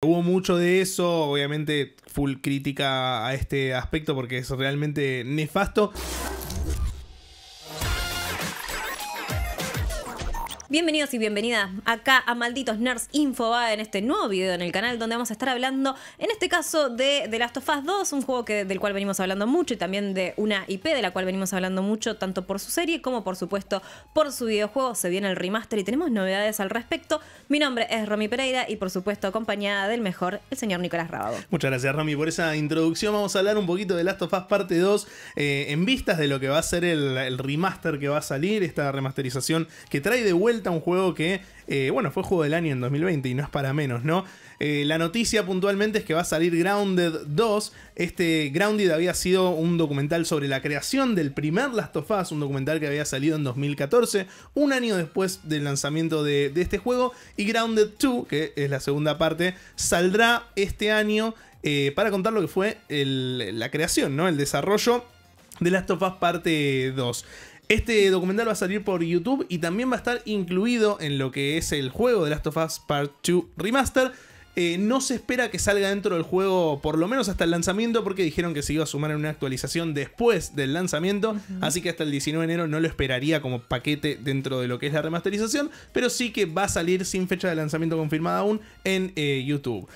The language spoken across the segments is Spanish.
Hubo mucho de eso, obviamente full crítica a este aspecto porque es realmente nefasto. Bienvenidos y bienvenidas acá a Malditos Nerds Infoba en este nuevo video en el canal donde vamos a estar hablando, en este caso, de The Last of Us 2, un juego del cual venimos hablando mucho y también de una IP de la cual venimos hablando mucho, tanto por su serie como por supuesto por su videojuego. Se viene el remaster y tenemos novedades al respecto. Mi nombre es Romy Pereira y por supuesto acompañada del mejor, el señor Nicolás Rábago. Muchas gracias Romy por esa introducción. Vamos a hablar un poquito de The Last of Us parte 2 eh, en vistas de lo que va a ser el remaster que va a salir, esta remasterización que trae de vuelta un juego que, eh, bueno, fue juego del año en 2020 y no es para menos, ¿no? Eh, la noticia puntualmente es que va a salir Grounded 2. Este Grounded había sido un documental sobre la creación del primer Last of Us, un documental que había salido en 2014, un año después del lanzamiento de, este juego. Y Grounded 2, que es la segunda parte, saldrá este año eh, para contar lo que fue la creación, ¿no? El desarrollo de Last of Us parte 2. Este documental va a salir por YouTube y también va a estar incluido en lo que es el juego de Last of Us Part 2 Remaster. Eh, no se espera que salga dentro del juego, por lo menos hasta el lanzamiento, porque dijeron que se iba a sumar en una actualización después del lanzamiento. Así que hasta el 19 de enero no lo esperaría como paquete dentro de lo que es la remasterización, pero sí que va a salir sin fecha de lanzamiento confirmada aún en eh, YouTube.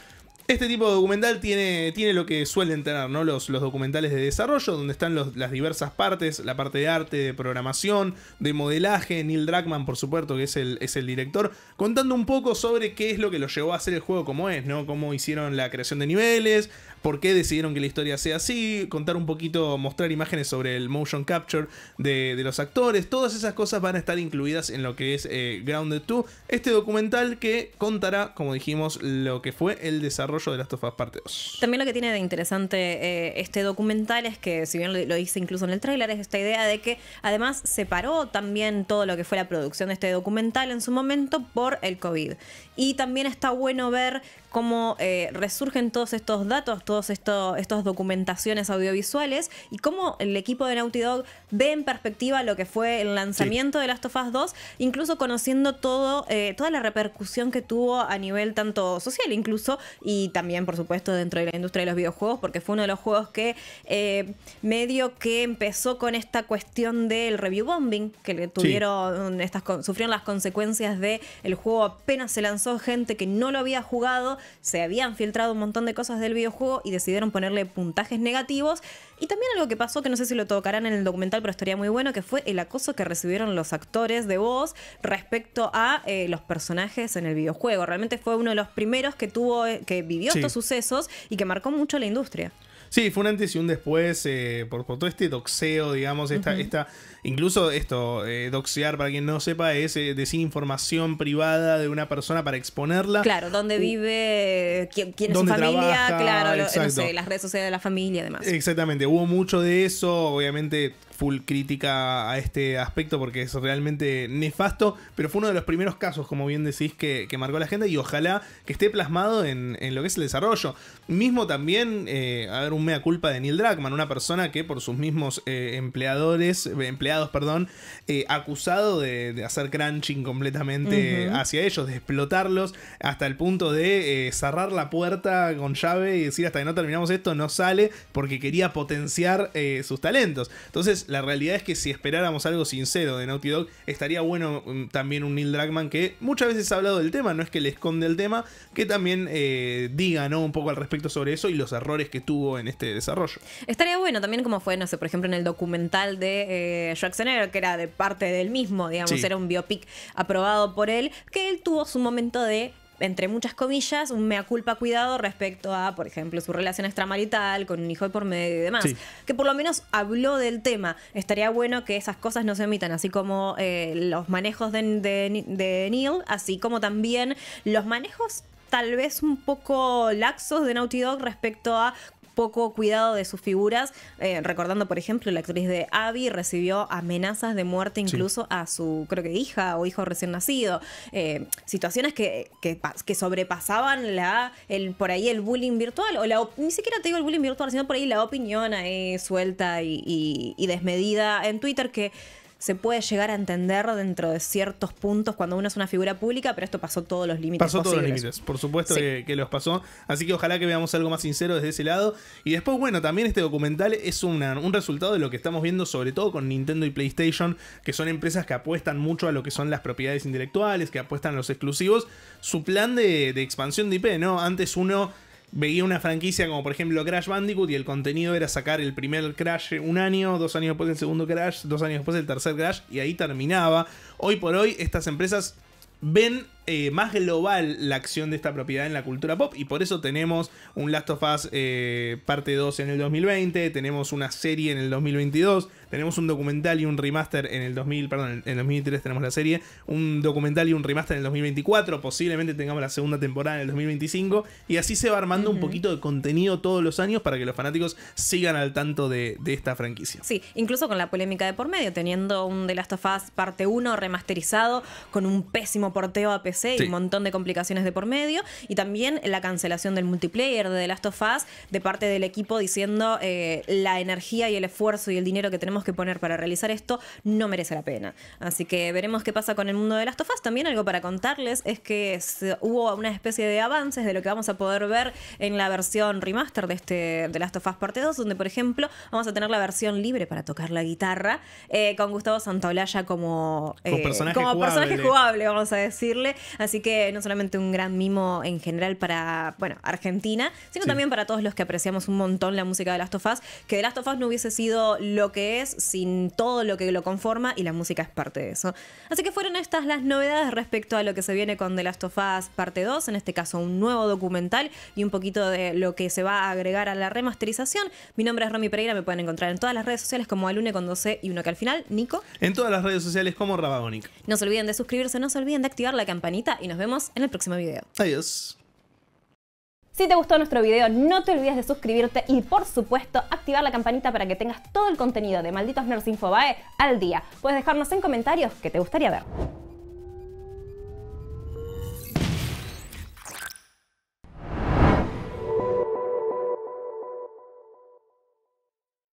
Este tipo de documental tiene, tiene lo que suelen tener, ¿no? Los, los documentales de desarrollo, donde están las diversas partes, la parte de arte, de programación, de modelaje, Neil Druckmann, por supuesto, que es el, es el director, contando un poco sobre qué es lo que lo llevó a hacer el juego como es, ¿no? Cómo hicieron la creación de niveles, por qué decidieron que la historia sea así, contar un poquito, mostrar imágenes sobre el motion capture de, los actores, todas esas cosas van a estar incluidas en lo que es eh, Grounded 2, este documental que contará, como dijimos, lo que fue el desarrollo rollo de las of Parte 2. También lo que tiene de interesante eh, este documental es que, si bien lo, hice incluso en el trailer es esta idea de que además separó también todo lo que fue la producción de este documental en su momento por el COVID. Y también está bueno ver cómo eh, resurgen todos estos datos, todas estas documentaciones audiovisuales y cómo el equipo de Naughty Dog ve en perspectiva lo que fue el lanzamiento de Last of Us 2, incluso conociendo todo, eh, toda la repercusión que tuvo a nivel tanto social incluso y también, por supuesto, dentro de la industria de los videojuegos, porque fue uno de los juegos que eh, medio que empezó con esta cuestión del review bombing, que tuvieron estas sufrieron las consecuencias de el juego apenas se lanzó gente que no lo había jugado se habían filtrado un montón de cosas del videojuego y decidieron ponerle puntajes negativos. Y también algo que pasó, que no sé si lo tocarán en el documental, pero estaría muy bueno, que fue el acoso que recibieron los actores de voz respecto a eh, los personajes en el videojuego. Realmente fue uno de los primeros que tuvo, eh, que vivió estos sucesos y que marcó mucho la industria. Sí, fue un antes y un después eh, por, todo este doxeo, digamos, esta, esta incluso esto, eh, doxear, para quien no sepa, es eh, decir información privada de una persona para exponerla. Claro, dónde vive, quién, es su familia, claro, no sé, las redes sociales de la familia, y demás. Exactamente, hubo mucho de eso, obviamente crítica a este aspecto porque es realmente nefasto, pero fue uno de los primeros casos, como bien decís, que, que marcó la gente y ojalá que esté plasmado en, lo que es el desarrollo. Mismo también, eh, a ver, un mea culpa de Neil Druckmann, una persona que por sus mismos eh, empleadores, eh, empleados, perdón, acusado de, hacer crunching completamente hacia ellos, de explotarlos hasta el punto de cerrar la puerta con llave y decir hasta que no terminamos esto no sale porque quería potenciar sus talentos. Entonces, la realidad es que si esperáramos algo sincero de Naughty Dog, estaría bueno mm, también un Neil Dragman que muchas veces ha hablado del tema, no es que le esconde el tema, que también eh, diga ¿no? un poco al respecto sobre eso y los errores que tuvo en este desarrollo. Estaría bueno también como fue, no sé, por ejemplo, en el documental de Jackson eh, Schwarzenegger, que era de parte del mismo, digamos, era un biopic aprobado por él, que él tuvo su momento de entre muchas comillas, un mea culpa cuidado respecto a, por ejemplo, su relación extramarital con un hijo de por medio y demás. Que por lo menos habló del tema. Estaría bueno que esas cosas no se omitan, así como eh, los manejos de, de Neil, así como también los manejos tal vez un poco laxos de Naughty Dog respecto a poco cuidado de sus figuras. Eh, recordando, por ejemplo, la actriz de Abby recibió amenazas de muerte incluso a su, creo que hija o hijo recién nacido. Eh, situaciones que, que, sobrepasaban la, el, por ahí el bullying virtual, o la, ni siquiera te digo el bullying virtual, sino por ahí la opinión ahí suelta y, y desmedida en Twitter que se puede llegar a entender dentro de ciertos puntos cuando uno es una figura pública, pero esto pasó todos los límites. Pasó todos los límites, por supuesto que, los pasó. Así que ojalá que veamos algo más sincero desde ese lado. Y después, bueno, también este documental es un resultado de lo que estamos viendo, sobre todo con Nintendo y PlayStation, que son empresas que apuestan mucho a lo que son las propiedades intelectuales, que apuestan a los exclusivos. Su plan de expansión de IP, ¿no? Antes uno veía una franquicia como por ejemplo Crash Bandicoot y el contenido era sacar el primer Crash un año, dos años después el segundo Crash, dos años después el tercer Crash y ahí terminaba. Hoy por hoy estas empresas ven eh, más global la acción de esta propiedad en la cultura pop y por eso tenemos un Last of Us eh, parte 2 en el 2020, tenemos una serie en el 2022, tenemos un documental y un remaster en el 2000, perdón, en el 2003 tenemos la serie, un documental y un remaster en el 2024, posiblemente tengamos la segunda temporada en el 2025 y así se va armando un poquito de contenido todos los años para que los fanáticos sigan al tanto de, de esta franquicia. Sí, incluso con la polémica de por medio, teniendo un The Last of Us parte 1 remasterizado con un pésimo porteo a pesar y un montón de complicaciones de por medio. Y también la cancelación del multiplayer de The Last of Us de parte del equipo diciendo eh, la energía y el esfuerzo y el dinero que tenemos que poner para realizar esto no merece la pena. Así que veremos qué pasa con el mundo de The Last of Us. También algo para contarles es que hubo una especie de avances de lo que vamos a poder ver en la versión remaster de este de Last of Us Parte 2, donde por ejemplo vamos a tener la versión libre para tocar la guitarra eh, con Gustavo Santaolalla como, como, eh, personaje jugable, vamos a decirle, Así que no solamente un gran mimo en general para, bueno, Argentina, sino también para todos los que apreciamos un montón la música de Last of Us, que The Last of Us no hubiese sido lo que es sin todo lo que lo conforma y la música es parte de eso. Así que fueron estas las novedades respecto a lo que se viene con The Last of Us parte 2, en este caso un nuevo documental y un poquito de lo que se va a agregar a la remasterización. Mi nombre es Romy Pereira, me pueden encontrar en todas las redes sociales como Alune con 12 y uno que al final, Nico. En todas las redes sociales como Rabagonic. No se olviden de suscribirse, no se olviden de activar la campanita y nos vemos en el próximo video. Adiós. Si te gustó nuestro video, no te olvides de suscribirte y, por supuesto, activar la campanita para que tengas todo el contenido de Malditos Nerds Infobae al día. Puedes dejarnos en comentarios qué te gustaría ver.